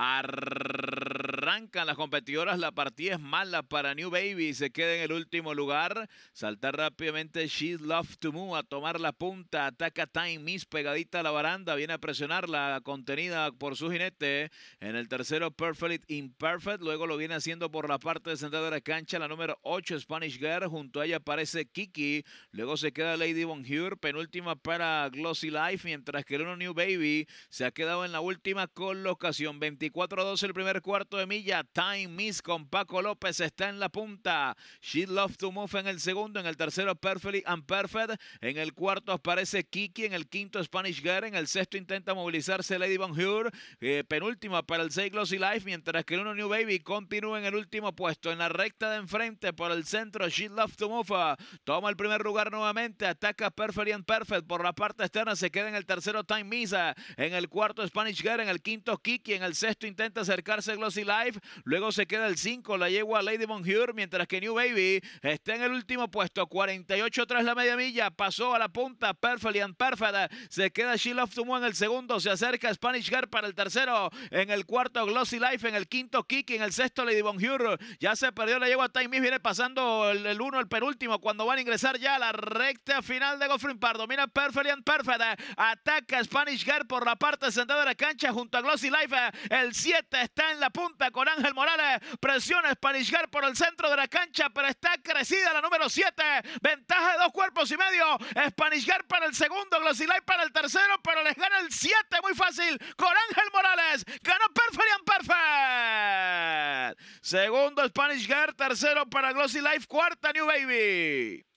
Arr- arrancan las competidoras, la partida es mala para New Baby, se queda en el último lugar. Salta rápidamente She's Love to Move a tomar la punta, ataca Time Miss pegadita a la baranda, viene a presionarla, contenida por su jinete. En el tercero, Perfect Imperfect, luego lo viene haciendo por la parte de central de la cancha, la número 8, Spanish Girl, junto a ella aparece Kiki, luego se queda Lady Von Bonheur, penúltima para Glossy Life, mientras que el uno New Baby se ha quedado en la última colocación, 24-12 a el primer cuarto de Time Miss con Paco López está en la punta. She Love to Move en el segundo. En el tercero, Perfectly and Perfect. En el cuarto aparece Kiki. En el quinto, Spanish Girl. En el sexto intenta movilizarse Lady Van Hur. Eh, penúltima para el 6 Glossy Life. Mientras que el 1 New Baby continúa en el último puesto. En la recta de enfrente por el centro, She Love to Move. Ah, toma el primer lugar nuevamente. Ataca Perfectly and Perfect por la parte externa. Se queda en el tercero, Time Miss ah, En el cuarto, Spanish Girl. En el quinto, Kiki. En el sexto intenta acercarse Glossy Life. Luego se queda el 5, la yegua Lady Bonheur, mientras que New Baby está en el último puesto, 48 tras la media milla, pasó a la punta, Perfectly and se queda She Love en el segundo, se acerca Spanish Girl para el tercero, en el cuarto Glossy Life, en el quinto Kiki, en el sexto Lady Bonheur, ya se perdió la yegua Time viene pasando el 1, el, penúltimo, cuando van a ingresar ya a la recta final de Goffrin Pardo, mira Perfectly and ataca Spanish Girl por la parte central de la cancha junto a Glossy Life, el 7 está en la punta con Ángel Morales. Presiones Spanish guard, por el centro de la cancha, pero está crecida la número 7. Ventaja de dos cuerpos y medio. Spanish guard para el segundo, Glossy Life para el tercero, pero les gana el 7. Muy fácil. Con Ángel Morales. Ganó Perferian Perfect. Segundo Spanish Girl, tercero para Glossy Life, cuarta New Baby.